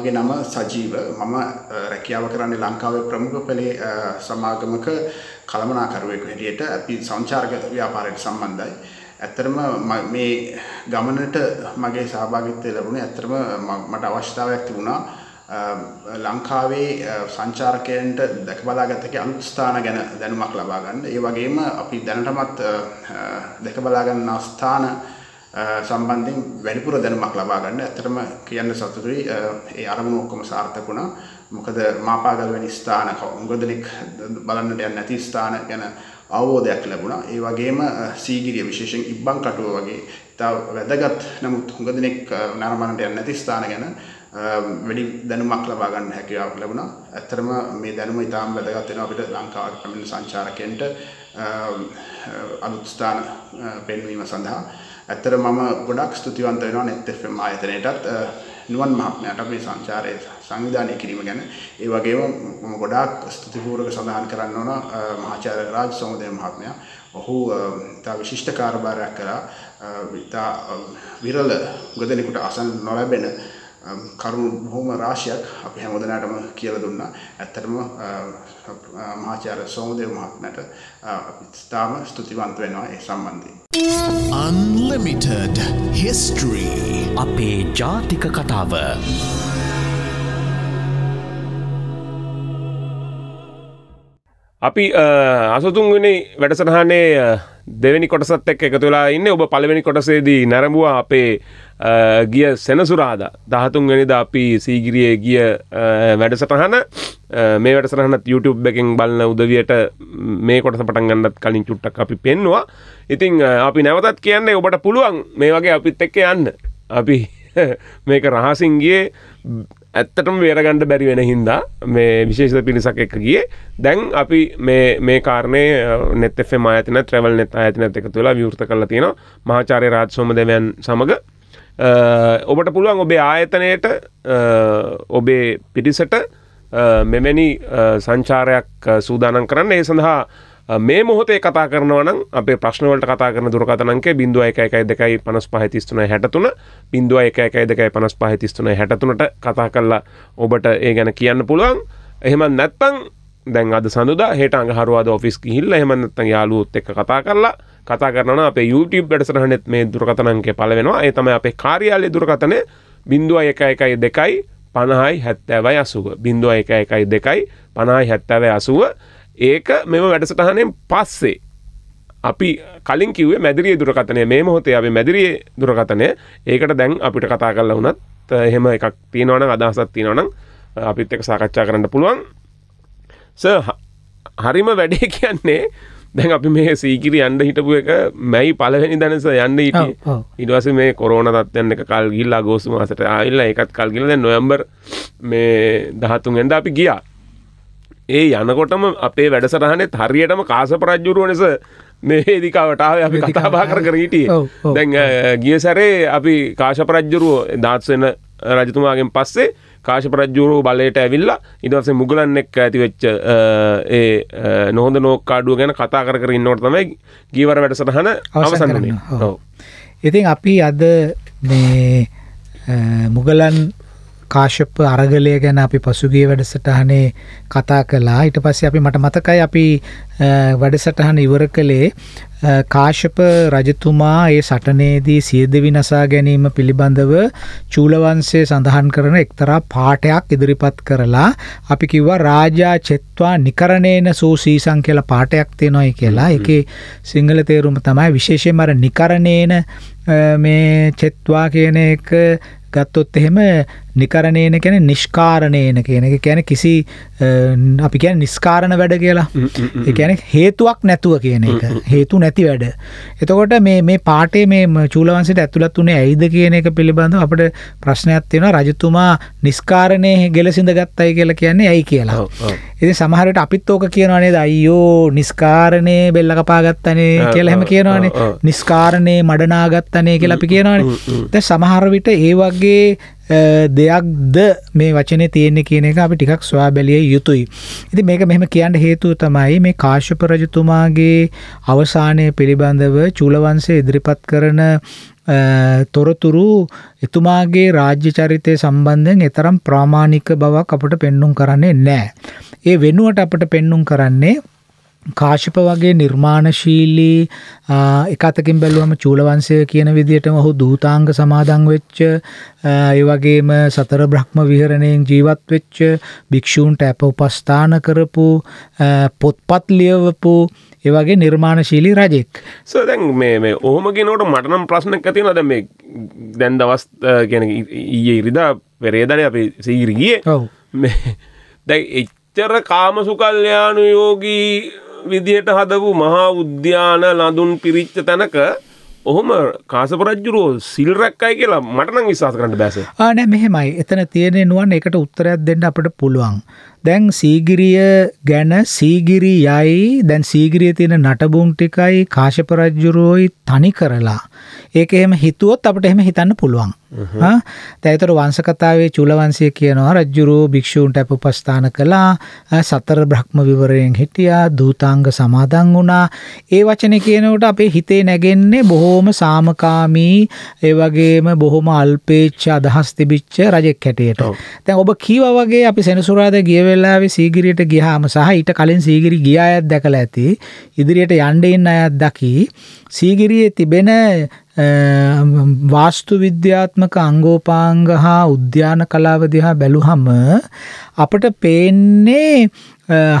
මගේ නම සජීව මම රැකියාව කරන්නේ ලංකාවේ ප්‍රමුඛ පෙළේ සමාගමක කළමනාකරුවෙකු හැටියට අපි සංචාරක ව්‍යාපාරයට සම්බන්ධයි. ඇත්තරම මේ ගමනට මගේ සහභාගිත්වය ලැබුණේ ඇත්තරම මට අවශ්‍යතාවයක් තිබුණා ලංකාවේ සංචාරකයන්ට දැක බලාගත්තක අනුස්ථාන ගැන දැනුමක් ලබාගන්න ඒ වගේම අපි දැනටමත් දැක බලාගන්න අස්ථාන සම්බන්ධයෙන් වැඩිපුර දැනුමක් ලබා ගන්න. ඇත්තටම කියන්න සතුටුයි. ඒ අරමුණු ඔක්කොම සාර්ථක වුණා. මොකද මාපාගල් වැනි ස්ථාන උගදෙනෙක් බලන්නට යන්නේ නැති ස්ථාන ගැන අවබෝධයක් ලැබුණා. ඒ වගේම සීගිරිය විශේෂයෙන් ඉබ්බන් කටුව වගේ තව වැදගත් නමුත් උගදෙනෙක් නරඹන්නට යන්නේ නැති ස්ථාන ගැන වැඩි දැනුමක් ලබා ගන්න හැකියාවක් ලැබුණා. ඇත්තරම මේ දැනුම ඉතාම වැදගත් වෙනවා අපිට ලංකාවට පැමිණෙන සංචාරකයන්ට අලුත් ස්ථාන පෙන්වීම සඳහා. ඇත්තට මම ගොඩක් ස්තුතිවන්ත වෙනවා net FM ආයතනයටත් නුවන් මහත්මයාට මේ සංචාරය සංවිධානය කිරීම ගැන. ඒ වගේම මම ගොඩාක් ස්තුතිපූර්වක සඳහන් කරන්න ඕන මහාචාර්ය රාජ් සෝමදේව මහත්මයා. ඔහු තා විශිෂ්ට කාර්යභාරයක් කරා. තා විරල ගොඩනෙකුට අසන්න නොලැබෙන කරුණු බොහොම රාශියක් අපි හැමදෙනාටම කියලා දුන්නා. ඇත්තටම මහාචාර්ය සෝමදේව මහත්මයාට අපි තාම ස්තුතිවන්ත වෙනවා ඒ සම්බන්ධයෙන්. Unlimited History අපේ ජාතික කතාව අපි අසතුන්ගනි වැඩසටහනේ දෙවැනි කොටසත් එක් එකතුලා ඉන්න ඔබ පළවෙනි කොටසේදී නැරඹවා අපේ ගිය සෙනසුරාද දහතුන්ගනිද අපි සීගිරියේ ගිය වැඩසටහන මේ වැඩසටහනත් YouTube එකෙන් බලන උදවියට මේ කොටස පටන් ගන්නත් කලින් චුට්ටක් අපි පෙන්නවා ඉතින් අපි නැවතත් කියන්නේ ඔබට පුළුවන් මේ වගේ අපිත් එක්ක යන්න අපි මේක රහසින්ගේ ඇත්තටම වේරගණ්ඩ බැරි වෙන හින්දා මේ විශේෂ පිරිසක් එක ගිය දැන් අපි මේ කාරණය නෙතෙ මාතන ත්‍රවල් නෙත ඇතින එක තුලා විවෘත කල තියෙන මහාචාරය රාත්සෝම දෙවයන් සමඟ ඔබට පුළුවන් ඔබේ ආයතනයට ඔබේ පිටිසට මෙමැනි සංචාරයක් සූදානන් කරන්න ඒ සඳහා මේ මොහොතේ කතා කරනවන අපේ ප්‍රශ්නවලට කතා කරන දුරකතනක බින්දුව එක එකයි දෙකයි පනස් පහතිස්තුන හැටතුන බින්දුව එක එකයි දෙකයි පනස් පහතිස්තුන හැටතුනට කතා කරලා ඔබට ඒ ගැන කියන්න පුළුවන් එහෙම නැත්තං දැන් අද සඳුද හට අඟහරුවාද ඔෆිස් හිල්ල හෙමනත්තන් යාලුත් එක් කතා කරලා කතා කරන අප YouTube වැඩසරහනෙත් මේ දුරකතනන්ගේ පලවෙනවා ඒ තම අපේ කාරියාලය දුරකතනය බින්දුව එක එකයි දෙකයි පණහායි හැත්තෑවයි අසුව බින්දුව එක එකයි දෙකයි පණහායි හැත්තෑවයි අසුව ඒක මෙම වැඩසටහනෙන් පස්සේ අපි කලින් කිවේ මැදිරිය දුරකතනය මේ මොහොතේ අපේ මැදිරිය දුරකතනය ඒකට දැන් අපිට කතා කරලා වනත් එහෙම එකක් තියෙනවන අදහසත් තියෙනවනම් අපිත් එක සාකච්ඡා කරන්න පුළුවන් ස හරිම වැඩේ කියන්නේ දැන් අපි මේ සීකිරි අන්ඩ හිටපු එක මැයි පලවෙනි දැනස යන්න හිට ඉඩවස මේ කොරෝන තත්යන්න එක කල්ගිල්ලා ගෝසු මාසට ආල්ල එකත් කල්ගිලද නොයම්බර් මේ දහතුන් ඇඩ අපි ගියා ඒ යනකොටම අපේ වැඩසටහනෙත් හරියටම කාස ප්‍රජ්ජුරුවනිස මේදිකාවටාව අපි කතාබා කර කරහිටිය දැන් ගිය සැරේ අපි කාශ ප්‍රජ්ජුරුවෝ දාත්සෙන රජතුමාගෙන් පස්සේ කාශ ප්‍රජ්ජුරු බලයට ඇවිල්ලා ඉදවසේ මුගලන් එක්ක ඇතිවෙච්ච ඒ නොහොඳ නෝක්කාඩුව ගැන කතා කර කර ඉන්නවට තමයි ගීවර වැඩසටහන අවසන් ඉතින් අපි අද මේ මුගලන් කාශප අරගලය ගැන අපි පසුගිය වැඩසටහනේ කතා කළා ඊට පස්සේ අපි මට මතකයි අපි වැඩසටහන ඉවර කළේ කාශප රජතුමා ඒ සටනේදී සියදවි නසා ගැනීම පිළිබඳව චූලවන්සේ සඳහන් කරන එක්තරා පාටයක් ඉදිරිපත් කරලා අපි කිව්වා රාජා චෙත්වා නිකරණයන සූසීසං කියලා පාටයක් තියෙනොයි කියලා එක සිංහල තේරුම තමයි විශේෂයෙන් අර නිකරණයන මේ චෙත්වා කියන එක ගත්තොත් එහෙම නිකරණයන කැන නිෂ්කාරණයන කියන එක කැන කිසි අපි කියැන නිස්කාරණ වැඩ කියලා එකැන හේතුවක් නැතුව කියන එක හේතු නැති වැඩ. එතකොට මේ මේ පාටේ මේ චූලවන්සිට ඇතුළත් වනේ ඇයිද කියන එක පිළිබඳ අපට ප්‍රශ්නයක් තියෙන රජතුමා නිස්කාරණය ගෙලසිඳ ගත්තයි කියලා කියන්නේ ඇයි කියලා. එති සමහරට අපිත් ඕක කියනවානේ දයියෝ නිස්කාරණය බෙල්ල කපාගත්තනේ කියලහෙම කියනවානේ නිස්කාරණය මඩනාගත්තනේ කියලා අපි කියනවානේ ද සමහර විට ඒ වගේ දෙයක්ද මේ වචනේ තියෙන්නේ කියන එක අපි ටිකක් සොයා බැලිය යුතුයි. ඉතින් මේක මෙහෙම කියන්න හේතුව තමයි මේ කාශ්‍යප රජතුමාගේ අවසානය පිළිබඳව චූලවංශය ඉදිරිපත් කරන තොරතුරු එතුමාගේ රාජ්‍ය චරිතය සම්බන්ධයෙන් එතරම් ප්‍රාමාණික බවක් අපට පෙන්눔 කරන්නේ නැහැ. ඒ වෙනුවට අපට පෙන්눔 කරන්නේ කාශිප වගේ නිර්මාණශීලී එක අතකින් බැලුවම චූලවංශය කියන විදිහටම ඔහු දූතාංග සමාදන් වෙච්ච ඒ වගේම සතර බ්‍රහ්ම විහරණයෙන් ජීවත් වෙච්ච භික්ෂූන්ට අප උපස්ථාන කරපු පොත්පත් ලියවපු ඒ වගේ නිර්මාණශීලී රජෙක්. සර් දැන් මේ මේ ඔහොම කියනකොට මට නම් ප්‍රශ්නයක් තියෙනවා දැන් මේ දැන් දවස් කියන්නේ ඊයේ ඉරිදා පෙරේදානේ අපි සීරි ගියේ. ඔව්. මේ දැන් එච්චර කාමසුකල්යාණු යෝගී විදියට හදපු මහා උද්‍යාන ලඳුන් පිරිච්ච තැනක ඔහොම කාසප රජ්ජුරෝ සිල් රැක්කයි කියලා මට නම් විශ්වාස කරන්න බැස. ආ නෑ මෙහෙමයි. එතන තියෙන නුවන් එකට උත්තරයක් දෙන්න අපිට පුළුවන්. දැන් සීගිරිය ගැන සීගිරි යයි දැන් සීගිරිය තියෙන නටබුන් ටිකයි කාශප රජ්ජුරුවෝයි තනි කරලා ඒක එහෙම හිතුවොත් අපට එහෙම හිතන්න පුළුවන්. දැයිතර වංශකතාවේ චුලවංශය කියනවා රජ්ජුරුව භික්ෂූන්ට අපපස්ථාන කළා සතර බ්‍රහ්ම විවරයෙන් හිටියා දූතාංග සමාදන් වුණා. ඒ වචනේ කියනකොට අපේ හිතේ නැගෙන්නේ බොහෝම සාමකාමී ඒ වගේම බොහොම අල්පේච්ඡ අදහස් තිබිච්ච රජෙක් හැටියට. දැන් ඔබ කීවා වගේ අපි සෙනසුරාදා ගිය වෙලාවේ සීගිරියට ගියාම සහ ඊට කලින් සීගිරි ගිය අයත් දැකලා ඇති. ඉදිරියට යන්න ඉන්න අයත් දකි. සීගිරියේ තිබෙන වාස්තු විද්‍යාත්මක අංගෝපාංග හා උද්‍යාන කලාව දිහා බැලුවම අපට පේන්නේ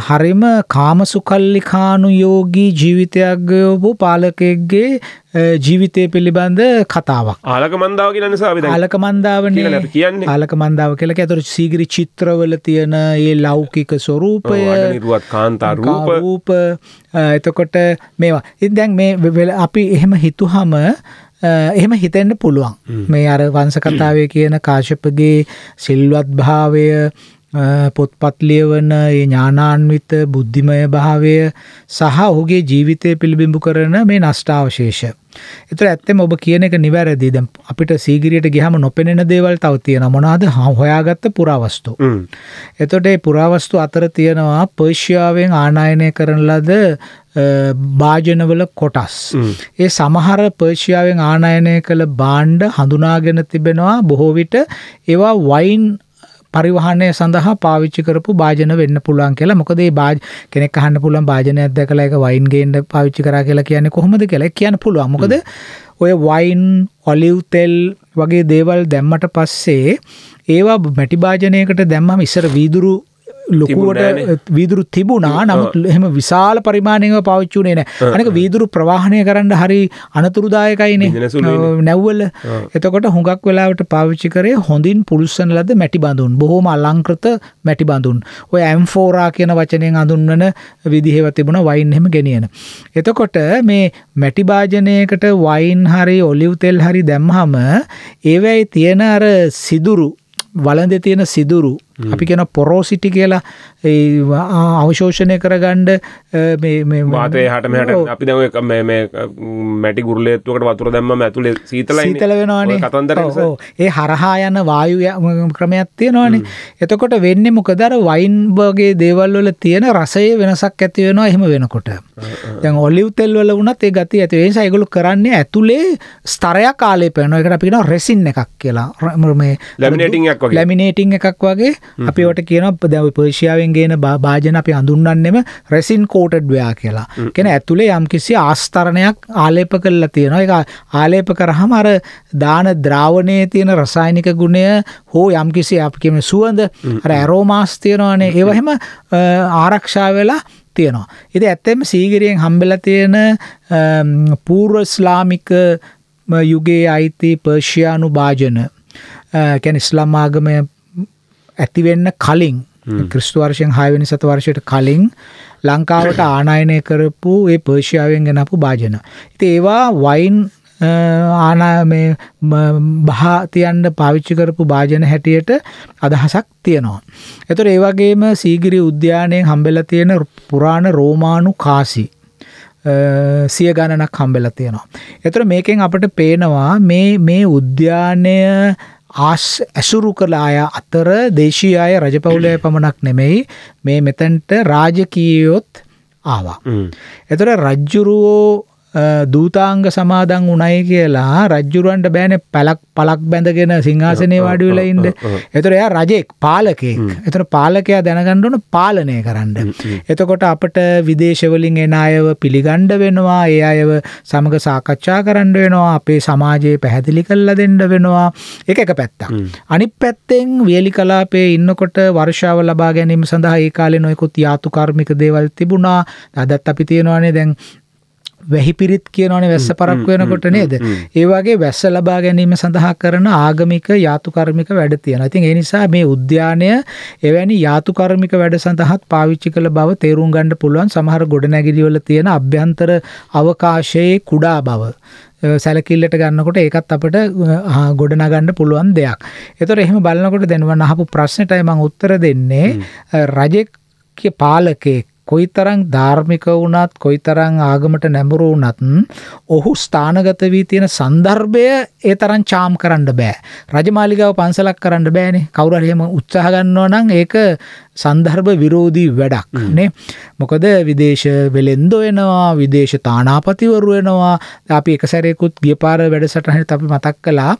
හරිම කාමසුකල්ලිකානු යෝගී ජීවිතයක් ගයෝපු පාලකෙක්ගේ ජීවිතය පිළිබඳ කතාවක් ආලක මන්දාව කියන නිසා ආලක මන්දාව කියන්නේ ආලක මන්දාව කියලා ඇතුළු සීගිරි චිත්‍රවල තියෙන ඒ ලෞකික ස්වરૂපය නිරුවත් කාන්තා රූප රූප එතකොට මේවා ඉතින් දැන් මේ අපි එහෙම හිතුවම එහෙම හිතෙන්න්න පුළුවන් මේ අර වංස කතාවේ කියන කාශපගේ සිල්වත් භාවය පොත්පත් ලියවන ඒ ඥානාන්විත බුද්ධිමය භාවය සහ ඔහුගේ ජීවිතය පිළිබිඹු කරන මේ නෂ්ටාවශේෂ. ඒතර ඇත්තෙම ඔබ කියන එක නිවැරදි. දැන් අපිට සීගිරියට ගියාම නොපෙනෙන දේවල් තව තියෙනවා. මොනවාද? හොයාගත්ත පුරාවස්තු. එතකොට මේ පුරාවස්තු අතර තියෙනවා පර්ෂියාවෙන් ආනයනය කරන ලද භාජනවල කොටස්. ඒ සමහර පර්ෂියාවෙන් ආනයනය කළ භාණ්ඩ හඳුනාගෙන තිබෙනවා බොහෝ විට ඒවා වයින් පරිවහනය සඳහා පාවිච්චි කරපු භාජන වෙන්න පුළුවන් කියලා. මොකද මේ භාජ කෙනෙක් අහන්න පුළුවන් භාජනයක් දැකලා ඒක වයින් ගේන්න පාවිච්චි කරා කියලා කියන්නේ කොහොමද කියලා කියන්න පුළුවන්. මොකද ඔය වයින්, ඔලිව් තෙල් වගේ දේවල් දැම්මට පස්සේ ඒවා මැටි භාජනයකට දැම්මම ඉස්සර වීදුරු ලොකුවට වීදුරු තිබුණා නමුත් එහෙම විශාල පරිමාණයව පාවිච්චි වුණේ නැහැ. අනික වීදුරු ප්‍රවාහණය කරන්න හරි අනතුරුදායකයිනේ. නැව්වල. එතකොට හුඟක් වෙලාවට පාවිච්චි කරේ හොඳින් පුරුස්සන ලද මැටි බඳුන්. බොහොම අලංකృత මැටි බඳුන්. ඔය ඇම්ෆෝරා කියන වචනයෙන් හඳුන්වන විදිහව තිබුණා වයින් එහෙම ගෙනියන. එතකොට මේ මැටි භාජනයකට වයින් හරි ඔලිව් තෙල් හරි දැම්මහම ඒවැයි තියෙන අර සිදුරු වළඳ තියෙන සිදුරු අපි කියන පොරෝසිටි කියලා අවශෝෂණය කරගණ්ඩ වාතය හට මට අපි ද මැටි ගුරලේත්තුකට වතුර දැම්ම ඇතුළ සීතල තල වෙනවානේ කතන්දර ඒ හරහා යන වායු ක්‍රමයක් තියෙනවානේ එතකොට වෙන්න මොකදර වයින්බගේ දේවල්වල තියෙන රසය වෙනසක් ඇති වෙනවා එහෙම වෙනකොට දැන් ඔලිව් තෙල්වල වුණත් ඒ ගති ඇති වෙනස ඒගොල්ලෝ කරන්නේ ඇතුලේ ස්තරයක් කාලේ පැනනවා ඒකට අපි කියනවා රෙසින් එකක් කියලා මේ ලැමිනේටින් එකක් වගේ ලැමිනේටින් එකක් වගේ අපි ඔට කියන දැව පර්ෂියාවෙන් ගේන භාජන අපි හඳුන්න්නෙම රැසින් කෝටඩ් වයා කියලා කෙන ඇතුළේ යම් කිසි ආස්තරණයක් ආලේප කරලා තියෙනවා එක ආලේප කරහම අර දාන ද්‍රාවණයේ තියෙන රසායනික ගුණය හෝ යම් කිසි අපි කියම සුවඳ අර ඇරෝමාස් තියෙනවානේ ඒවහෙම ආරක්ෂා වෙලා තියෙනවා. ඉති ඇත්තෙම සීගිරියෙන් හම්බෙල තියෙන පූර්ව ස්ලාමික යුගයේ අයිති පර්ෂයානු භාජන කැන ඉස්ලාම් ආගමය ඇතිවෙන්න කලින් ක්‍රිස්තු වර්ෂයෙන් හයවැනි සතවර්ෂයට කලින් ලංකාවට ආනායනය කරපු ඒ පර්ෂියාවෙන් ගෙනපු භාජන. ඉති ඒවා වයින් ආනා මේ බහාතියන්ට පාවිච්චි කරපු භාජන හැටියට අදහසක් තියෙනවා. එතොට ඒවගේම සීගිරි උද්‍යානයෙන් හම්බෙල තියෙන පුරාණ රෝමානු කාසි සිය ගණනක් හම්බෙල තියෙනවා. එතර මේකෙන් අපට පේනවා මේ උද්‍යානය ඇසුරු කළ අය අතර දේශීය අය රජපවුලේ පමණක් නෙමෙයි මේ මෙතැන්ට රාජකීයොත් ආවා. එතකොට රජ්ජුරුවෝ දූතාංග සමාදන් උණයි කියලා රජ්ජුරුවන්ට බෑනේ පැලක් පලක් බැඳගෙන සිංහාසනේ වාඩි වෙලා ඉන්න. ඒතර එයා රජෙක් පාලකෙක්. ඒතර පාලකයා දැනගන්න ඕන පාලනය කරන්න. එතකොට අපිට විදේශ වලින් එන අයව පිළිගන්න වෙනවා. ඒ අයව සමග සාකච්ඡා කරන්න වෙනවා. අපේ සමාජයේ පැහැදිලි කරලා දෙන්න වෙනවා. ඒක එක පැත්තක්. අනිත් පැත්තෙන් වියලි කලාපයේ ඉන්නකොට වර්ෂාව ලබා ගැනීම සඳහා ඒ කාලේ නොයෙකුත් යාතුකාර්මික දේවල් තිබුණා. අදත් අපි තියෙනවානේ දැන් වැහිපිරිත් කියනවනේ වැස්ස පරක් වෙනකොට නේද? ඒ වගේ වැස්ස ලබා ගැනීම සඳහා කරන ආගමික යාතුකර්මික වැඩ තියෙනවා. ඉතින් ඒ නිසා මේ උද්‍යානය එවැනි යාතුකර්මික වැඩ සඳහාත් පාවිච්චි කළ බව තේරුම් ගන්න පුළුවන් සමහර ගොඩනැගිලිවල තියෙන අභ්‍යන්තර අවකාශයේ කුඩා බව. සැලකිල්ලට ගන්නකොට ඒකත් අපට ගොඩනගන්න පුළුවන් දෙයක්. ඒතොර එහෙම බලනකොට දැනුවන් අහපු ප්‍රශ්නටයි මම උත්තර දෙන්නේ රජෙක් පාලකෙක් කොයිතරම් ධාර්මික වුණත් කොයිතරම් ආගමට නැඹුරු වුණත් ඔහු ස්ථානගත වී තියෙන સંદર્ભය ඒ තරම් charm කරන්න බෑ. රජමාලිගාව පන්සලක් කරන්න බෑනේ. කවුරු හරි එහෙම උත්සාහ ගන්නවා නම් ඒක සන්දර්භ විරෝධී වැඩක් නේ මොකද විදේශ වෙලෙන්ද වෙනවා විදේශ තානාපතිවරු වෙනවා අපි එක සැරේකුත් ගිය පාර වැඩසටහනත් අපි මතක් කළා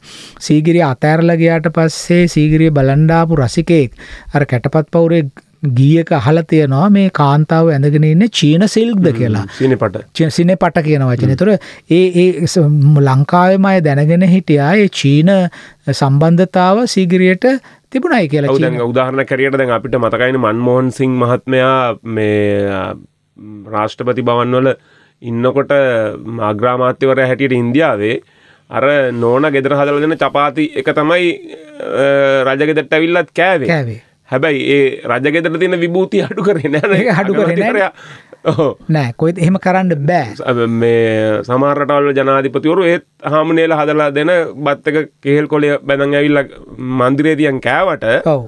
සීගිරිය අතෑරලා ගියාට පස්සේ සීගිරිය බලන් ආපු රසිකෙක් අර කැටපත් පවුරේ ගීයක අහලා තියෙනවා මේ කාන්තාව ඇඳගෙන ඉන්නේ චීන සිල්ක්ද කියලා. සිනපට. සිනපට කියන වචනේ. ඒතර ඒ ඒ ලංකාවේම අය දැනගෙන හිටියා ඒ චීන සම්බන්ධතාව සීගිරියට තිබුණයි කියලා. ඔව් දැන් උදාහරණයක් හරියට දැන් අපිට මතකයිනේ මන්මෝහන් සිං මහත්මයා මේ රාෂ්ට්‍රපති භවන් වල ඉන්නකොට අග්‍රාමාත්‍යවරයා හැටියට ඉන්දියාවේ අර නෝන ගෙදර හදලා දෙන චපාති එක තමයි රජගෙදරට ඇවිල්ලත් කෑවේ. කෑවේ. හැබැයි ඒ රජගෙතර තියෙන විභූති අඩු කරන හඩු කරනය නෑ කොයිත් එහෙම කරන්න බෑ මේ සමාරටවල ජනාධිපතිවරු ඒත් හාමනේල හදලා දෙන බත්තක කෙහෙල් කොලය බැඳන් ඇවිල්ල මන්දිරේතියන් කෑවට ඔව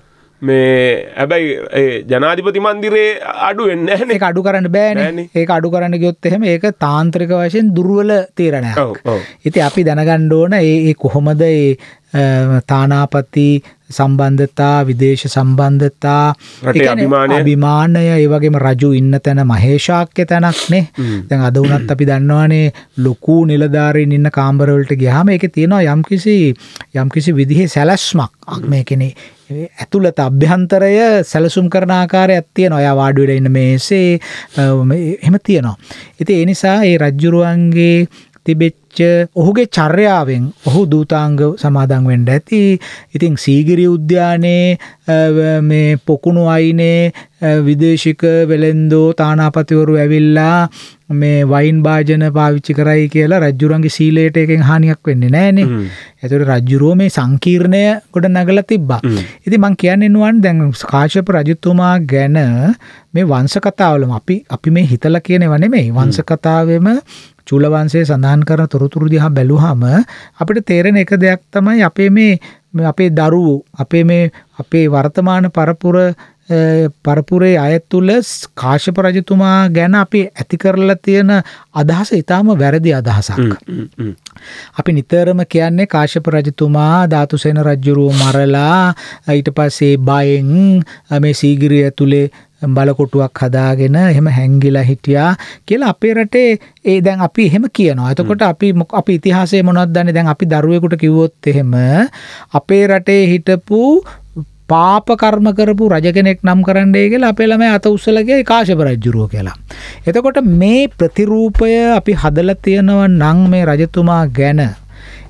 මේ ඇබැයි ජනාධිපති මන්දිරේ අඩු වෙන්න ඒ අඩු කරන්න බෑන ඒ අඩු කරන්න ගයොත් එහෙම ඒක තාන්ත්‍රික වශයෙන් දුර්වල තීරණ ඉති අපි දැනගණ්ඩ ඕන ඒ කොහොමද ඒ තානාපති සම්බන්ධතා විදේශ සම්බන්ධතා අභිමානය ඒවගේම රජු ඉන්න තැන මහේෂාක්‍ය තැනක්නේ තැන් අද වනත් අපි දන්නවානේ ලොකු නිලධාරීන් ඉන්න කාම්බරවලට ගියාම එක තියෙනවා යම්කිසි යම්කිසි විදිහේ සැලැස්මක් මේ කෙනෙ ඇතුළත අභ්‍යන්තරය සැලසුම් කරන ආකාරය ඇත්තියෙන ඔයා වාඩුවට ඉන්න මේසේ එහෙම තියෙනවා. ඉති එනිසා ඒ රජ්ජුරුවන්ගේ තිබෙච් වෙච්ච ඔහුගේ චර්යාවෙන් ඔහු දූතාංග සමාදන් වෙන්න ඇති. ඉතින් සීගිරි උද්‍යානයේ මේ පොකුණු අයිනේ විදේශික වෙළෙන්දෝ තානාපතිවරු ඇවිල්ලා මේ වයින් භාජන පාවිච්චි කරයි කියලා රජ්ජුරන්ගේ සීලයට එකෙන් හානියක් වෙන්නේ නෑනේ. ඒතකොට රජ්ජුරෝ මේ සංකීර්ණය ගොඩ නගලා තිබ්බා. ඉතින් මං කියන්නේ නුවන් දැන් කාශ්‍යප රජතුමා ගැන මේ වංශ කතාවලම අපි අපි මේ හිතලා කියනව නෙමෙයි. වංශ කතාවෙම චූල වංශයේ සඳහන් කරන තොරතුරු දිහා බැලුවාම අපිට තේරෙන එක දෙයක් තමයි අපේ මේ අපේ දරුවෝ අපේ මේ අපේ වර්තමාන පරපුර පරපුරේ අය තුල කාශ්‍යප රජතුමා ගැන අපි ඇති කරලා තියෙන අදහස ඊටාම වැරදි අදහසක්. අපි නිතරම කියන්නේ කාශ්‍යප රජතුමා ධාතුසේන රජුරුව මරලා ඊට පස්සේ බයෙන් මේ සීගිරිය ඇතුලේ බලකොටුවක් හදාගෙන එහෙම හැංගිලා හිටියා කියලා අපේ රටේ ඒ දැන් අපි එහෙම කියනවා. එතකොට අපි අපි ඉතිහාසයේ මොනවද දන්නේ? දැන් අපි දරුවෙකුට කිව්වොත් එහෙම අපේ රටේ හිටපු පාප කර්ම කරපු රජ කෙනෙක් නම් කරන්නයි කියලා අපේ ළමයි අත උස්සලා ගියා කාශ්‍යප රජුරෝ කියලා. එතකොට මේ ප්‍රතිරූපය අපි හදලා තියෙනවා නම් මේ රජතුමා ගැන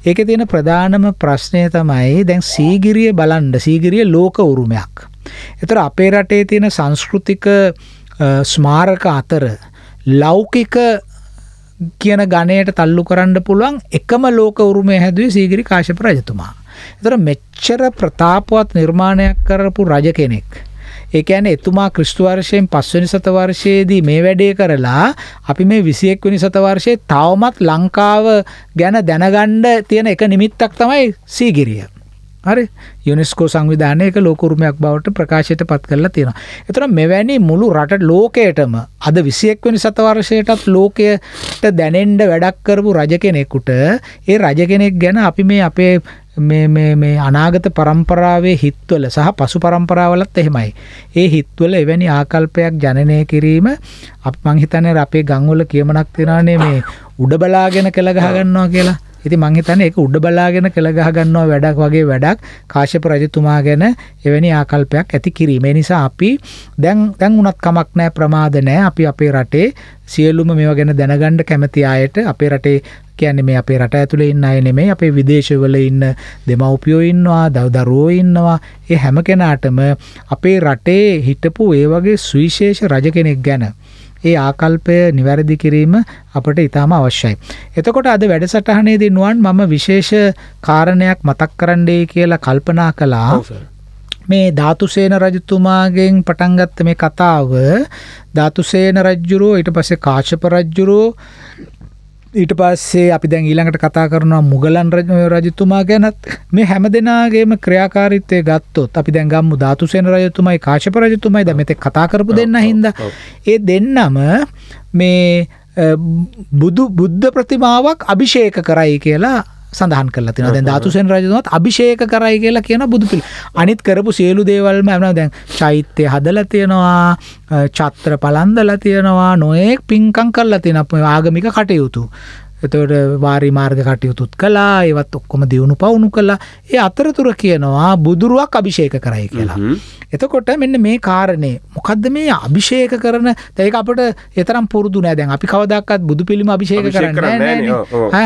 ඒකේ තියෙන ප්‍රධානම ප්‍රශ්නය තමයි දැන් සීගිරිය බලන්න සීගිරිය ලෝක උරුමයක්. එතර අපේ රටේ තියෙන සංස්කෘතික ස්මාරක අතර ලෞකික කියන ගණයට තල්ලු කරන්න පුළුවන් එකම ලෝක උරුමය හැදුවේ සීගිරි කාශප රජතුමා. එතර මෙච්චර ප්‍රතාපවත් නිර්මාණයක් කරපු රජ කෙනෙක්. ඒකඇන එතුමා ක්‍රිස්තුවර්ශයෙන් පස්වනි සතවර්ශයේදී මේ වැඩේ කරලා අපි මේ විසියෙක්වනි සතවර්ශය තවමත් ලංකාව ගැන දැනගණ්ඩ තියෙන එක නිමිත්තක් තමයි සීගිරිය. හරි යුනිස්කෝ සංවිධානය එක ලෝකුරුමයක් බවට ප්‍රකාශයට පත් කරලා තියෙනවා. එතන මෙවැනි මුළු රට ලෝකයටම අද 21 වෙනි සතවර්ෂයටත් ලෝකයට දැනෙන්න වැඩක් කරපු රජ කෙනෙකුට ඒ රජ කෙනෙක් ගැන අපි මේ අපේ මේ මේ මේ අනාගත પરම්පරාවේ හිත්වල සහ පසු પરම්පරාවලත් එහෙමයි. ඒ හිත්වල එවැනි ආකල්පයක් ජනනය කිරීම අපි මං හිතන්නේ අපේ ගම්වල කියමනක් තියනවානේ මේ උඩ බලාගෙන කළ ගහ ගන්නවා කියලා. ඉති මංහිතන එක උඩ බලාගෙන කළගහ ගන්නවා වැඩක් වගේ වැඩක් කාශප රජතුමා ගැන එවැනි ආකල්පයක් ඇති කිරීමේ නිසා අපි දැන් දැන් උනත් කමක් නෑ ප්‍රමාද නෑ අපි අපේ රටේ සියලුම මේවා ගැන දැනගන්න කැමති අයට අපේ රටේ කියන්නේ මේ අපේ රට ඇතුළේ ඉන්න අය නෙමෙයි අපේ විදේශවල ඉන්න දෙමව්පියෝ ඉන්නවා දරුවෝ ඉන්නවා ඒ හැම කෙනාටම අපේ රටේ හිටපු ඒ වගේ සුවිශේෂ රජ කෙනෙක් ගැන ඒ ආකල්පය නිවැරදි කිරීම අපට ඉතාම අවශ්‍යයි. එතකොට අද වැඩසටහනේදී නුවන් මම විශේෂ කාරණයක් මතක් කරන්නයි කියලා කල්පනා කළා. මේ ධාතුසේන රජතුමාගෙන් පටන්ගත්ත මේ කතාව ධාතුසේන රජ්ජුරුවෝ ඊට පස්සේ කාශ්‍යප රජ්ජුරුවෝ ඊට පස්සේ අපි දැන් ඊළඟට කතා කරනවා මුගලන් රජතුමා ගැනත් මේ හැම දෙනාගේම ක්‍රියාකාරීත්වය ගත්තොත් අපි දැන් ගම්මු ධාතුසේන රජතුමයි කාශ්‍යප රජතුමයි දැන් මෙතෙක් කතා කරපු දෙන්න හින්දා ඒ දෙන්නම මේ බුදු බුද්ධ ප්‍රතිමාවක් අභිෂේක කරයි කියලා සඳහන් කරලා තිනවා දැන් ධාතුසේන රජතුමාත් අභිෂේක කරයි කියලා කියන බුදු පිළ. අනිත් කරපු සියලු දේවල්ම එනවා දැන් චෛත්‍ය හදලා තියෙනවා, චත්‍ර පලන්දලා තියෙනවා, නොඑක් පින්කම් කරලා තියෙනවා ආගමික කටයුතු. එතවට වාරි මාර්ග කටයුතුත් කලා ඒවත් ඔක්කොම දියුණු පවුණු කලා ඒ අතරතුර කියනවා බුදුරුවක් අභිෂේක කරයි කියලා. එතකොට මෙන්න මේ කාරණය මොකක්ද මේ අභිෂේක කරන තැක අපට එතරම් පුරදු නෑ දැන් අපි කවදක්ත් බුදු පිළිම අභිෂේක කරන්න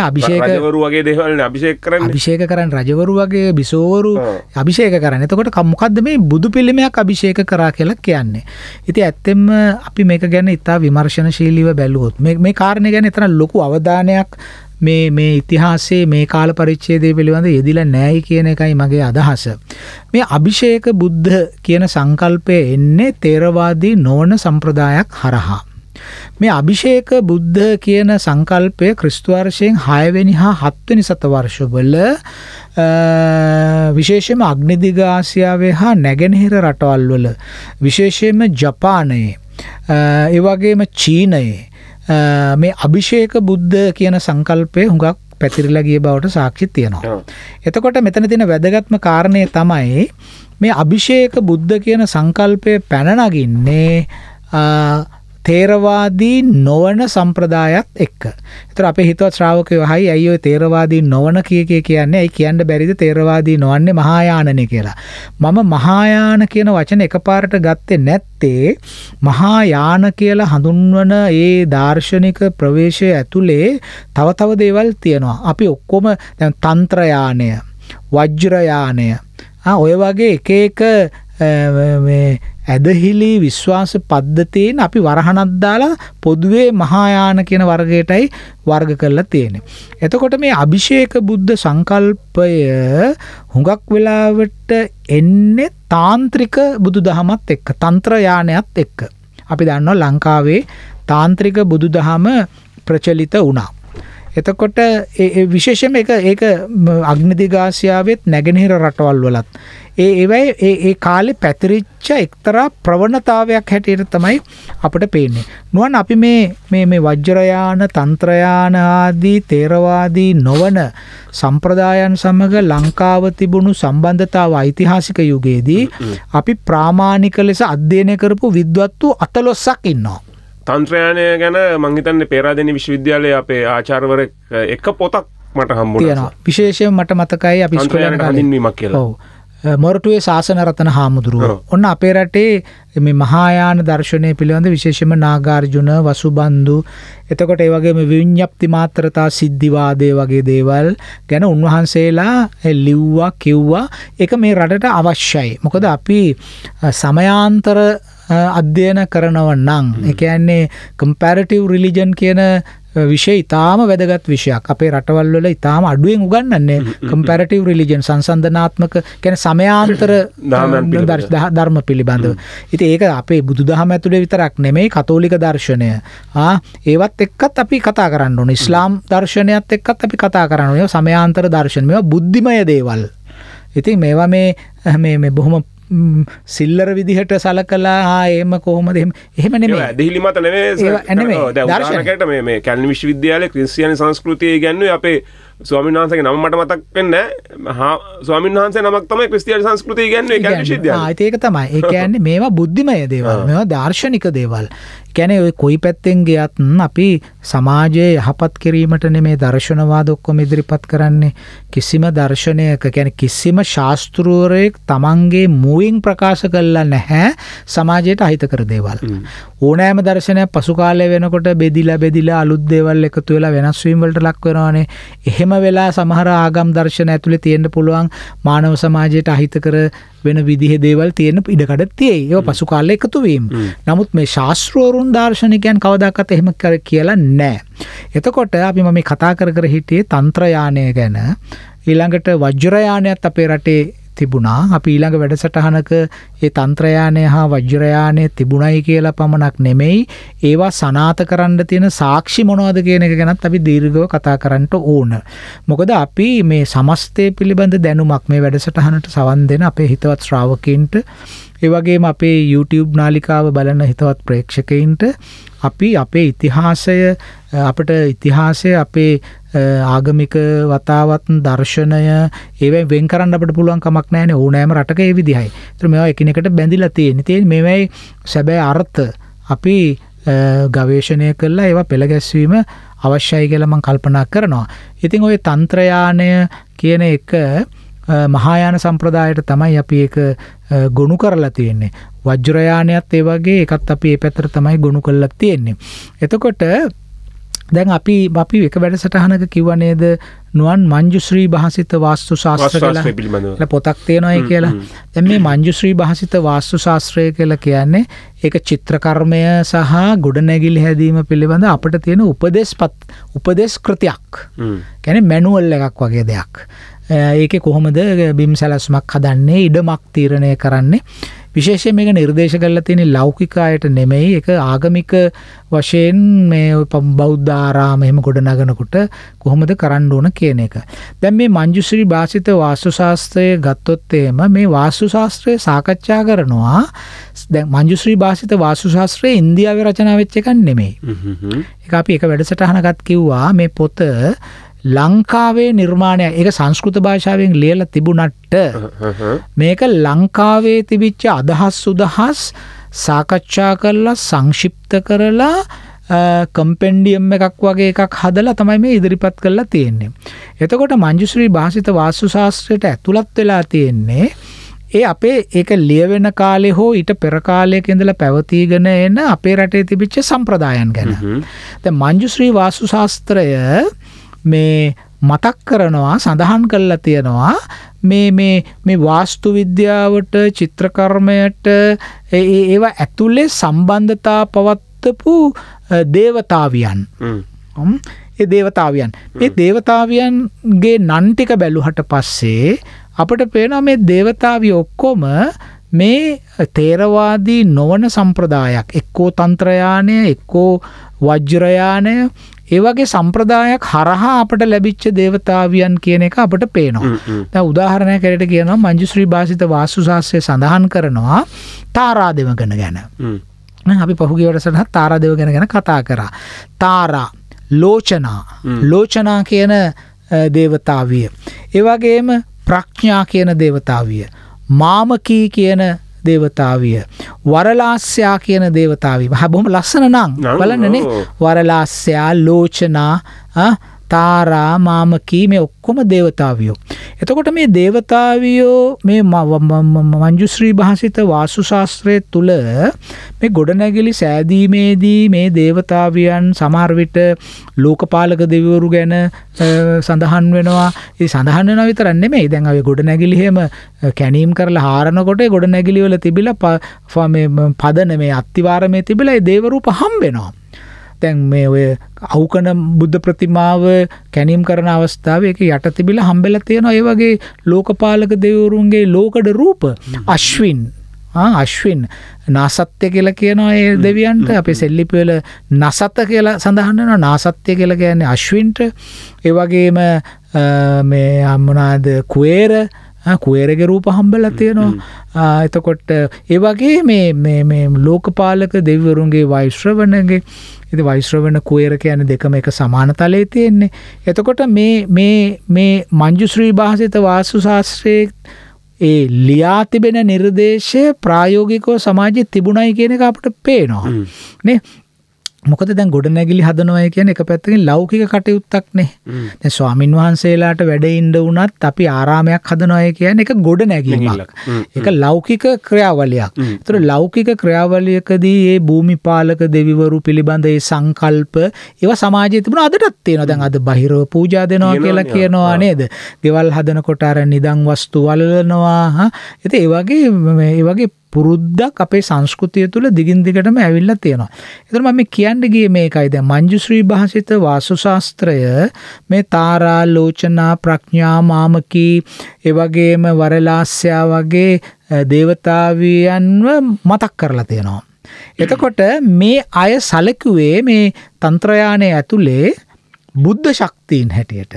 අභිෂේකවරු වගේ දේවල් අභිෂේක කරන්න අභිෂේක කරන්න රජවරු වගේ බිසෝරු අභිෂේක කරන්න එතකොට කම්මොකක්ද මේ බුදු පිළිමයක් අභිෂේක කරා කියලා කියන්නේ. ඉති ඇත්තෙම අපි මේක ගැන ඉතා විමර්ශනශීලීව බැලුවොත් මේ කාරණය ගැන එතන ලොකු අවධානයක් දෙයක් මේ මේ ඉතිහාසේ මේ කාල පරිච්ඡේදය පිළිබඳ යෙදිලා නැහැ කියන එකයි මගේ අදහස. මේ අභිෂේක බුද්ධ කියන සංකල්පය එන්නේ තේරවාදී නොවන සම්ප්‍රදායක් හරහා. මේ අභිෂේක බුද්ධ කියන සංකල්පය ක්‍රිස්තුවර්ශයෙන් හයවෙනි හා හත්වනි සතවර්ශවල විශේෂම අග්නිදිග ආසියාවේ හා නැගෙනහිර රටවල්වල විශේෂයෙන්ම ජපානයේ ඒවගේම චීනයේ මේ අභිෂේක බුද්ධ කියන සංකල්පය හුඟක් පැතිරිලා ගිය බවට සාක්ෂි තියෙනවා. එතකොට මෙතන තියෙන වැදගත්ම කාරණය තමයි මේ අභිෂේක බුද්ධ කියන සංකල්පය පැන නගින්නේ තේරවාදී නොවන සම්ප්‍රදායත් එක්ක. එතකොට අපේ හිතවත් ශ්‍රාවකයෝ හයි අයියෝ තේරවාදී නොවන කිය කිය කියන්නේ ඇයි කියන්න බැරිද තේරවාදී නොවන්නේ මහායානනේ කියලා. මම මහායාන කියන වචන එකපාරට ගත්තේ නැත්තේ මහායාන කියලා හඳුන්වන ඒ දාර්ශනික ප්‍රවේශය ඇතුලේ තව තව දේවල් තියෙනවා. අපි ඔක්කොම දැන් තන්ත්‍රයානය, වජ්‍රයානය, ආ ඔය වගේ එක එක ඇදහිලි විශ්වාස පද්ධතියෙන් අපි වරහනක් දාලා පොදුවේ මහායාන කියන වර්ගයටයි වර්ග කරලා තියෙන්නේ. එතකොට මේ අභිෂේක බුද්ධ සංකල්පය හුඟක් වෙලාවට එන්නේ තාන්ත්‍රික බුදුදහමත් එක්ක, තන්ත්‍ර යානයත් එක්ක. අපි දන්නවා ලංකාවේ තාන්ත්‍රික බුදුදහම ප්‍රචලිත වුණා. එතකොට විශේෂම එක ඒක අග්නදිගාසියාවත් නැගෙනහිර රටවල් වලත් ඒ ඒවයි ඒ ඒ කාලෙ පැතිරිච්ච එක්තරා ප්‍රවණතාවයක් හැටියට තමයි අපට පේන්නේ. නුවන් අපි මේ මේ මේ වජ්‍රයාන තන්ත්‍රයාන ආදී තේරවාදී නොවන සම්ප්‍රදායන් සමග ලංකාව තිබුණු සම්බන්ධතාව ඓතිහාසික යුගයේදී අපි ප්‍රාමාණික ලෙස අධ්‍යයනය කරපු විද්වත්තු 14ක් ඉන්නවා. තන්ත්‍රයානය ගැන මංහිතන්න පේරාදෙන විශ්වවිද්‍යාලය අපේ ආචාර්වර එක පොතක් මට හම්බුණ විශේෂය මට මතකයි අපි හඳින්වීමක් කියලා මොරටුවේ ශාසනරතන හාමුදුරුව ඔන්න අපේ රටේ මේ මහායාන දර්ශනය පිළිබඳ විශේෂම නාගාර්ජුන වසුබන්දු එතකොට ඒ වගේ විඤ්ඤප්ති මාත්‍රතා සිද්ධිවාදය වගේ දේවල් ගැන උන්වහන්සේලා ලිව්වා කිව්වා ඒක මේ රටට අවශ්‍යයි මොකද අපි සමයාන්තර අධ්‍යයන කරනව නං එකන්නේ කම්පැරටව් රිලිජන් කියන විෂය ඉතාම වැදගත් විෂයක් අපේ රටවල්වල ඉතාම අඩුවෙන් උගන්නන්නේ කම්පැරටව් රිලිජන් සංසන්ධනාත්මක කැන සමයාන්තර ධර්ම පිළිබඳව. ඉති ඒක අපේ බුදු දහම ඇතුළේ විතරක් නෙමෙයි කතෝලික දර්ශනය ඒවත් එක්කත් අපි කතා කරන්න ඕන ඉස්ලාම් දර්ශනයත් එක්කත් අපි කතා කරන්නය සමයාන්තර දර්ශනය බුද්ධිමය දේවල්. ඉතින් මේවා මේ බොහොම සිල්ලර විදිහට සලකලා ආයෙම කොහොමද එහෙම එහෙම නෙමෙයි ඇදහිලිමත් නෙමෙයි නෙමෙයි මේ මේ කැලණි විශ්වවිද්‍යාලයේ ක්‍රිස්තියානි සංස්කෘතිය ඉගැන්වුවේ අපේ ස්වාමීන් වහන්සේගේ නම මට මතක් වෙන්නේ නැහැ ස්වාමීන් වහන්සේ නමක් තමයි ක්‍රිස්තියානි සංස්කෘතිය ඉගැන්වුවේ කැලණි විශ්වවිද්‍යාලයේ ආ ඒක තමයි ඒ කියන්නේ මේවා බුද්ධිමය දේවල් මේවා දාර්ශනික දේවල් කැනෙ ඔය කොයි පැත්තෙන් ගියත් අපි සමාජයේ යහපත් කිරීමට නෙමේ දර්ශනවාද ඔක්කොම ඉදිරිපත් කරන්නේ කිසිම දර්ශනයක ගැන කිසිම ශාස්තෘවරයෙක් තමන්ගේ මුවින් ප්‍රකාශ කල්ලා නැහැ සමාජයට අහිතකර දේවල්. ඕනෑම දර්ශනය පසුකාලය වෙනකොට බෙදිලා බෙදිලා අලුත් දේවල් එකතු වෙලා වෙනස්වීම්වලට ලක් වෙනවානේ එහෙම වෙලා සමහර ආගම් දර්ශන ඇතුළේ තියෙන්න පුළුවන් මානව සමාජයට අහිතකර වෙන විදිහ දේවල් තියෙන ඉඩකඩ තියේ ඒ පසු කාල එකතුවීම නමුත් මේ ශාස්ත්‍රෝරුන් දර්ශනකයන් කවදක්කත් එහෙම කර කියලා නෑ. එතකොට අපි මම කතා කර කර හිටියේ තන්ත්‍රයානය ගැන ඊළඟට වජ්ජරයානයත් අපේ රටේ තිබුණා අපි ඊළඟ වැඩසටහනක ඒ තන්ත්‍රයානය හා වජ්ජරයානය තිබුණයි කියලා පමණක් නෙමෙයි ඒවා සනාත කරන්න තියෙන සාක්ෂි මොනවද කියන එක ගැනත් අපි දීර්ගව කතා කරන්නට ඕන. මොකද අපි මේ සමස්තය පිළිබඳ දැනුමක් මේ වැඩසටහනට සවන් දෙෙන අපේ හිතවත් ශ්‍රාවකන්ට ඒවගේම අපේ YouTube නාලිකාව බලන්න හිතවත් ප්‍රේක්ෂකයින්ට අපි අපේ ඉතිහාසය අපට ඉතිහාසය අපේ ආගමික වතාවත් දර්ශනය ඒවයි වෙන් කරන්න අපට පුළුවන් කමක් නැහැ ඕනෑම රටක ඒ විදිහයි. ඒතර මේවා එකිනෙකට බැඳිලා තියෙන. ඉතින් මේවයි සැබෑ අර්ථ අපි ගවේෂණය කළා ඒවා පෙළ ගැස්වීම අවශ්‍යයි කියලා මම කල්පනා කරනවා. ඉතින් ওই තන්ත්‍රයානය කියන එක මහායාන සම්ප්‍රදායට තමයි අපි ඒක ගොනු කරලා තියෙන්නේ. වජ්‍රයානයත් ඒ වගේ එකත් අපි ඒ පැත්තට තමයි ගොනු කරලා තියෙන්නේ. එතකොට දැන් අපි අපි එක වැඩසටහනක කිව්ව නේද නුවන් මංජුශ්‍රී භාසිත වාස්තු ශාස්ත්‍ර කියලා පොතක් තියෙනවායි කියලා. දැන් මේ මංජුශ්‍රී භාසිත වාස්තු ශාස්ත්‍රය කියලා කියන්නේ ඒක චිත්‍රකර්මය සහ ගොඩනැගිලි හැදීම පිළිබඳ අපිට තියෙන උපදේශපත් උපදේශ කෘතියක්. කියන්නේ මැනුවල් එකක් වගේ දෙයක්. ඒකේ කොහොමද බිම් සැලැස්මක් හදන්නේ ඉඩමක් තීරණය කරන්නේ විශේෂයෙන් මේක නිර්දේශ කරලා තියෙන්නේ ලෞකික අයට නෙමෙයි ඒක ආගමික වශයෙන් මේ බෞද්ධ ආරාම එහෙම ගොඩනගනකොට කොහොමද කරන්න ඕන කියන එක. දැන් මේ මංජුශ්‍රී භාසිත වාස්තු ශාස්ත්‍රය ගත්තොත් එහෙම මේ වාස්තු ශාස්ත්‍රය සාකච්ඡා කරනවා දැන් මංජුශ්‍රී භාසිත වාස්තු ශාස්ත්‍රය ඉන්දියාවේ රචනා වෙච්ච එකක් නෙමෙයි. ඒක අපි එක වැඩසටහනකත් කිව්වා මේ පොත ලංකාවේ නිර්මාණය එක සංස්කෘත භාෂාවෙන් ලියල තිබුණට්ට මේක ලංකාවේ තිබිච්ච අදහස් සුදහස් සාකච්ඡා කරලා සංශිප්ත කරලා කම්පෙන්ඩියම් එකක් වගේ එකක් හදලා තමයි මේ ඉදිරිපත් කරලා තියෙන්නේ. එතකොට මංජුශ්‍රී භාසිත වාස්තු ශාස්ත්‍රයට ඇතුළත් වෙලා තියෙන්නේ ඒ අපේ ඒක ලියවෙන කාලේ හෝ ඊට පෙර කාලයක ඉඳලා පැවතීගෙන එන අපේ රටේ තිබිච්ච සම්ප්‍රදායන් ගැන. දැන් මංජුශ්‍රී වාස්තු ශාස්ත්‍රය මේ මතක් කරනවා සඳහන් කළා තියෙනවා මේ මේ මේ වාස්තු විද්‍යාවට චිත්‍රකර්මයට ඒවා ඇතුලේ සම්බන්ධතා පවත්වපු දේවතාවියන් ඒ දේවතාවියන් මේ දේවතාවියන්ගේ නන් ටික බැලුවට පස්සේ අපට පේනවා මේ දේවතාවිය ඔක්කොම මේ තේරවාදී නොවන සම්ප්‍රදායක් එක්කෝ තන්ත්‍රයානය එක්කෝ වජ්ජරයානය ඒ වගේ සම්ප්‍රදායක් හරහා අපට ලැබිච්ච දේවතාවියන් කියන එක අපට පේනවා. දැන් උදාහරණයක් ඇරෙට කියනවා මංජුශ්‍රී භාසිත වාස්තු ශාස්ත්‍රය සඳහන් කරනවා තාරාදෙවගණ ගැන. අපි පහුගිය වසරේ තාරාදෙවගණ ගැන කතා කරා. තාරා ලෝචනා ලෝචනා කියන දේවතාවිය. ඒවගේම ප්‍රඥා කියන දේවතාවිය. මාමකී කියන දේවතාවිය. වරලාස්යා කියන දේවතාවී හබොම ලස්සන නං බලන්නනේ වරලාස්යා ලෝචනා තාරා මාමකී මේ ඔක්කොම දේවතාවියෝ. එතකොට මේ දේවතාවියෝ මේ මංජුශ්‍රී භාසිත වාසු ශාස්ත්‍රය තුළ මේ ගොඩනැගිලි සෑදීමේදී මේ දේවතාවියන් සමහරවිට ලෝකපාලක දෙවරු ගැන සඳහන් වෙනවා ඒ සඳහන් වෙන විතරන්නේ මේ දැන් අය ගොඩනැගිලිහෙම කැනීම් කරලා හාරනකොට ගොඩනැගිලිවල තිබිලා පදන මේ අත්තිවාරමේ තිබිලා ඒ දේවරූප හම්බෙනවා. දැන් මේ ඔය අවුකන බුද්ධ ප්‍රතිමාව කැනීම් කරන අවස්ථාව එක යට තිබිලා හම්බෙලා තියෙනවා ඒ වගේ ලෝකපාලක දෙවිවරුන්ගේ ලෝකඩ රූප අශ්වින් අශ්වින් නාසත්‍ය කියලා කියනවා ඒ දෙවියන්ට අපේ සෙල්ලිපිවල නසත කියලා සඳහන් වෙනවා නාසත්‍ය කියලා කියන්නේ අශ්වින්ට ඒ වගේම මේ අම්මනාද කුවේර කුවේරගේ රූප හම්බලා තියෙනවා එතකොට ඒ වගේ මේ ලෝකපාලක දෙවිවරුන්ගේ වෛශ්‍රවණගේ ඇති වයිශ්‍රවන කුවේරක යන දෙකම එක සමාන තලයේ තියෙන්නේ. එතකොට මේ මංජුශ්‍රී භාසිත වාසු ශාස්ත්‍රයේ ඒ ලියා තිබෙන නිර්දේශය ප්‍රායෝගිකව සමාජය තිබුණයි කියන එක අපට පේනවා. නේ මොකද දැන් ගොඩනැගිලි හදනවා කියන එක පැත්තකින් ලෞකික කටයුත්තක්නේ. දැන් ස්වාමින් වහන්සේලාට වැඩ ඉන්න උනත් අපි ආරාමයක් හදනවා කියන්නේ ඒක ගොඩනැගීමක්. ඒක ලෞකික ක්‍රියාවලියක්. ඒතර ලෞකික ක්‍රියාවලියකදී මේ භූමිපාලක දෙවිවරු පිළිබඳ මේ සංකල්ප ඒවා සමාජයේ තිබුණ අදටත් තියෙනවා. දැන් අද බහිරව පූජා දෙනවා කියලා කියනවා නේද? ගෙවල් හදනකොට අර නිදන් වස්තු වලනවා. ඉතින් ඒ වගේ ඒ වගේ පුරුද්දක් අපේ සංස්කෘතිය තුළ දිගින් දිගටම ඇවිල්ලා තියෙනවා. ඒතර මම කියන්න ගියේ මේකයි දැන් මංජුශ්‍රී භාෂිත වාස්තු ශාස්ත්‍රය මේ තාරා ලෝචනා ප්‍රඥා මාමකී ඒ වගේම වරලාස්‍යා වගේ දේවතාවියන්ව මතක් කරලා තියෙනවා. එතකොට මේ අය සලකුවේ මේ තන්ත්‍රයානය ඇතුලේ බුද්ධ ශක්තියින් හැටියට.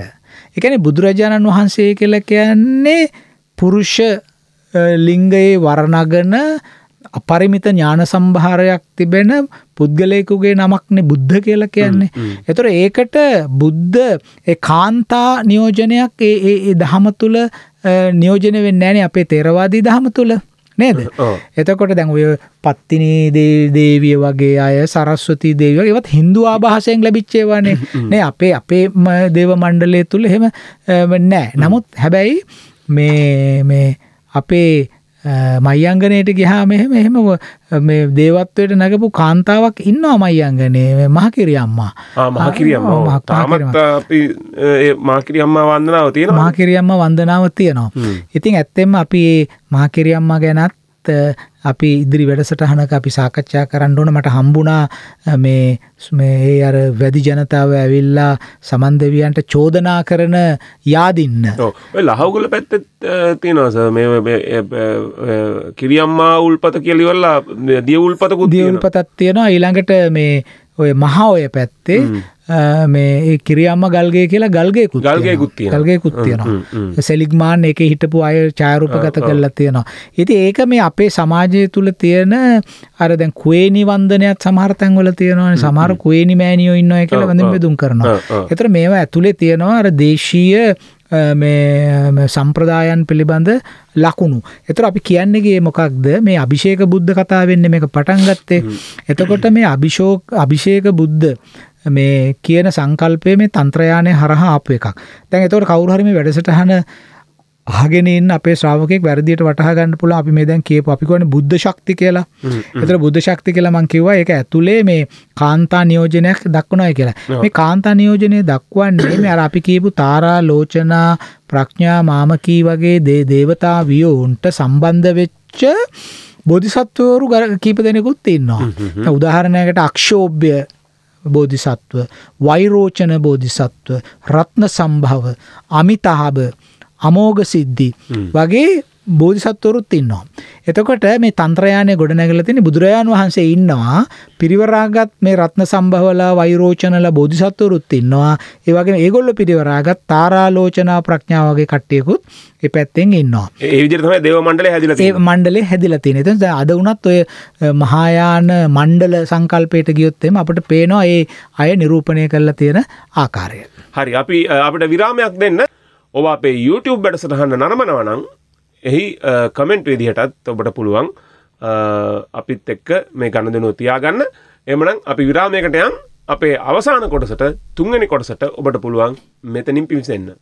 එකන බුදුරජාණන් වහන්සේ කියල කියන්නේ පුරුෂ ලිංගයේ වර්ණගන අපරිමිත ඥාන සම්භාරයක් තිබෙන පුද්ගලයෙකුගේ නමක්නේ බුද්ධ කියලා කියන්නේ. ඒතර ඒකට බුද්ධ කාන්තා නියෝජනයක් ඒ ඒ දහම තුල නියෝජනය වෙන්නේ නැහනේ අපේ තේරවාදී දහම තුල. නේද? එතකොට දැන් ඔය පත්තිනී දේවිය වගේ අය සරස්වති දේවිය වගේ ඒවත් Hindu ආභාෂයෙන් ලැබිච්ච ඒවානේ. නේ අපේ අපේ දේව මණ්ඩලය තුල එහෙම නැහැ. නමුත් හැබැයි මේ මේ අපේ මයිංගනයට ගිහා මෙහෙම එහෙම මේ දේවත්වයට නැගපු කාන්තාවක් ඉන්නවා මයිංගනේ මහකිරිය අම්මා මහකිරිය අම්මා තාමත් අපි මහකිරිය අම්මා වන්දනාව තියෙනවා මහකිරිය අම්මා වන්දනාව තියෙනවා ඉතින් ඇත්තෙන්ම අපි මහකිරිය අම්මා ගැනත් අපි ඉදිරි වැඩසටහනක අපි සාකච්ඡා කරන්න ඕන මට හම්බුණා මේ මේ අර වැදි ජනතාව ඇවිල්ලා සමන් දෙවියන්ට චෝදනා කරන yaadින්න. ඔය ලහවගල පැත්තේ තියෙනවා සර් මේ කිරියම්මා උල්පත කියලා ඉවරලා දිය උල්පතකුත් දිය උල්පතක් තියෙනවා ඊළඟට මේ ඔය මහා ඔය පැත්තේ මේ ඒ කිරියම්ම ගල්ගේ කියලා ගල්ගේකු ගල්ගේකුත් ගල්ගේකුත් තියෙනවා සෙලික්මාන් එක හිටපු අය චාරූපගත කරලා තියෙනවා ඉති ඒක මේ අපේ සමාජය තුළ තියෙන අර දැන් කුවේනි වන්දනයත් සමහර තැන්වල තියෙනවා සමහර කුවේනි මෑනියෝ ඉන්නවා කියලා වඳින් බෙදුම් කරනවා එතකොට මේවා ඇතුලේ තියෙනවා අර දේශීය මේ සම්ප්‍රදායන් පිළිබඳ ලකුණු. එතර අපි කියන්නේගේ මොකක්ද මේ අභිෂේක බුද්ධ කතා වෙන්න මේක පටන් ගත්තේ. එතකොට මේ අභිෂෝක් අභිෂේක බුද්ධ මේ කියන සංකල්පය මේ තන්ත්‍රයානය හරහා ආපු එකක්. දැන් ඒතකොට කවුරු හරි මේ වැඩසටහන අහගෙන ඉන්න අපේ ශ්‍රාවකෙක් වැරදියට වටහා ගන්න පුළුවන් අපි මේ දැන් කියපු අපි කියන්නේ බුද්ධ ශක්ති කියලා. ඒතර බුද්ධ ශක්ති කියලා මම කිව්වා ඒක ඇතුලේ මේ කාන්තා නියෝජනයක් දක්වනවායි කියලා. මේ කාන්තා නියෝජනය දක්වන්නේ මේ අර අපි කියපු තාරා ලෝචනා ප්‍රඥා මාමකී වගේ දේ දේවතා වියෝන්ට සම්බන්ධ වෙච්ච බෝධිසත්වවරු කීප දෙනෙකුත් ඉන්නවා. උදාහරණයකට අක්ෂෝභ්‍ය බෝධිසත්ව වෛරෝචන බෝධිසත්ව රත්න සම්භව අමිතාභ අමෝග සිද්ධි වගේ බෝධිසත්වරුත් ඉන්නවා. එතකොට මේ තන්ත්‍රයානේ ගොඩනැගලා තියෙන බුදුරජාන් වහන්සේ ඉන්නවා. පිරිවරාගත් මේ රත්න සම්භවලා වෛරෝචනලා බෝධිසත්වරුත් ඉන්නවා. ඒ වගේම ඒගොල්ලෝ පිරිවරාගත් තාරාලෝචනා ප්‍රඥා වගේ කට්ටියකුත් ඒ පැත්තෙන් ඉන්නවා. ඒ විදිහට තමයි දේව මණ්ඩලය හැදිලා තියෙන්නේ. ඒ මණ්ඩලය හැදිලා තියෙන්නේ. එතන අද වුණත් ඔය මහායාන මණ්ඩල සංකල්පයට ගියොත් එimhe අපිට පේනවා ඒ අය නිරූපණය කරලා තියෙන ආකාරය. හරි අපි අපිට විරාමයක් දෙන්න. ඔබ අපේ YouTube වැඩසටහන නරඹනවා නම් එහි කමෙන්ට් විදිහටත් ඔබට පුළුවන් අපිත් එක්ක මේ ගණ දෙනුව තියාගන්න එමනම් අපි විරාමයකටයන් අපේ අවසාන කොටසට තුන්ගනි කොටසට ඔබට පුළුවන් මෙතනින් පිවිසෙන්න්න.